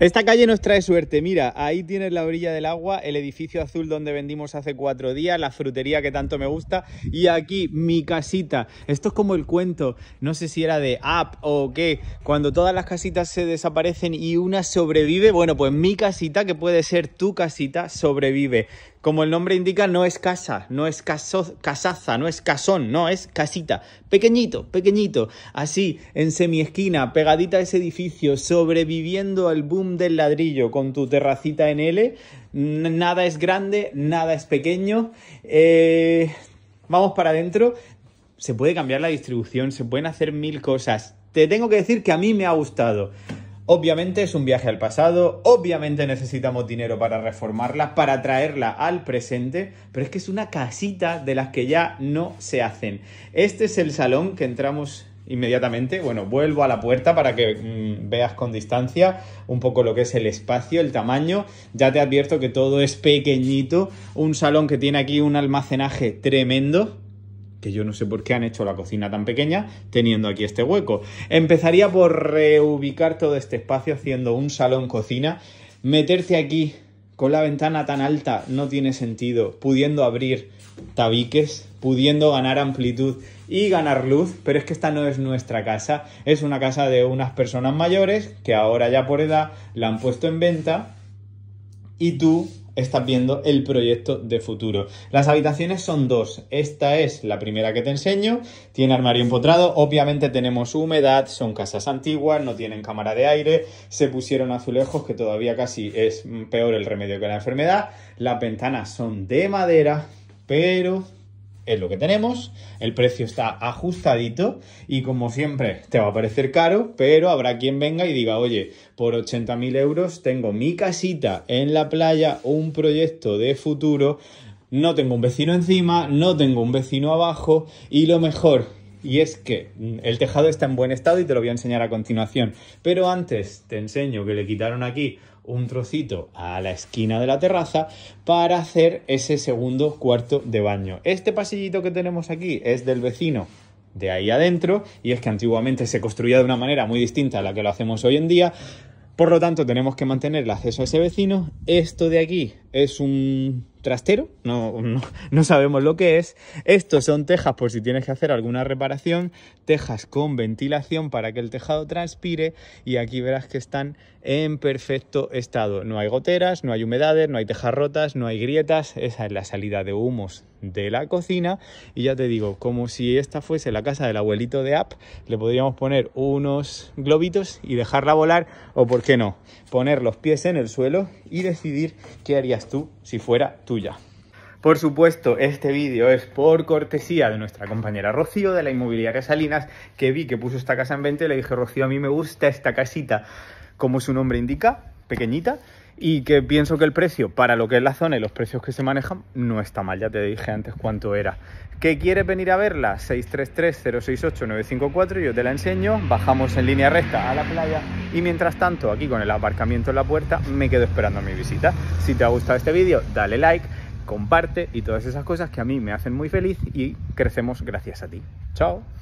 Esta calle nos trae suerte. Mira, ahí tienes la orilla del agua, el edificio azul donde vendimos hace cuatro días, la frutería que tanto me gusta y aquí mi casita. Esto es como el cuento, no sé si era de app o qué, cuando todas las casitas se desaparecen y una sobrevive, bueno, pues mi casita, que puede ser tu casita, sobrevive. Como el nombre indica, no es casa, no es casaza, no es casón, no, es casita. Pequeñito, pequeñito, así, en semiesquina, pegadita a ese edificio, sobreviviendo al boom del ladrillo con tu terracita en L. Nada es grande, nada es pequeño. Eh, vamos para adentro. Se puede cambiar la distribución, se pueden hacer mil cosas. Te tengo que decir que a mí me ha gustado. Obviamente es un viaje al pasado, obviamente necesitamos dinero para reformarla, para traerla al presente, pero es que es una casita de las que ya no se hacen. Este es el salón que entramos inmediatamente, bueno, vuelvo a la puerta para que mm, veas con distancia un poco lo que es el espacio, el tamaño. Ya te advierto que todo es pequeñito, un salón que tiene aquí un almacenaje tremendo, que yo no sé por qué han hecho la cocina tan pequeña teniendo aquí este hueco. Empezaría por reubicar todo este espacio haciendo un salón cocina, Meterse aquí con la ventana tan alta no tiene sentido, pudiendo abrir tabiques, pudiendo ganar amplitud y ganar luz, pero es que esta no es nuestra casa, es una casa de unas personas mayores que ahora ya por edad la han puesto en venta y tú estás viendo el proyecto de futuro. Las habitaciones son dos. Esta es la primera que te enseño. Tiene armario empotrado. Obviamente tenemos humedad. Son casas antiguas. No tienen cámara de aire. Se pusieron azulejos que todavía casi es peor el remedio que la enfermedad. Las ventanas son de madera. Pero es lo que tenemos, el precio está ajustadito y como siempre te va a parecer caro, pero habrá quien venga y diga, oye, por 80.000 euros tengo mi casita en la playa, un proyecto de futuro, no tengo un vecino encima, no tengo un vecino abajo y lo mejor y es que mm, el tejado está en buen estado y te lo voy a enseñar a continuación. Pero antes te enseño que le quitaron aquí un trocito a la esquina de la terraza para hacer ese segundo cuarto de baño. Este pasillito que tenemos aquí es del vecino de ahí adentro y es que antiguamente se construía de una manera muy distinta a la que lo hacemos hoy en día. Por lo tanto, tenemos que mantener el acceso a ese vecino. Esto de aquí es un trastero, no, sabemos lo que es. Estos son tejas por si tienes que hacer alguna reparación, tejas con ventilación para que el tejado transpire y aquí verás que están en perfecto estado. No hay goteras, no hay humedades, no hay tejas rotas, no hay grietas, esa es la salida de humos de la cocina y ya te digo, como si esta fuese la casa del abuelito de App, le podríamos poner unos globitos y dejarla volar o por qué no, poner los pies en el suelo y decidir qué harías tú si fuera tuya. Por supuesto, este vídeo es por cortesía de nuestra compañera Rocío de la inmobiliaria Casalinas, que vi que puso esta casa en venta y le dije, Rocío, a mí me gusta esta casita, como su nombre indica, pequeñita, y que pienso que el precio, para lo que es la zona y los precios que se manejan, no está mal, ya te dije antes cuánto era. ¿Qué quieres venir a verla? 633-068-954, yo te la enseño, bajamos en línea recta a la playa y mientras tanto, aquí con el aparcamiento en la puerta, me quedo esperando mi visita. Si te ha gustado este vídeo, dale like, comparte y todas esas cosas que a mí me hacen muy feliz y crecemos gracias a ti. ¡Chao!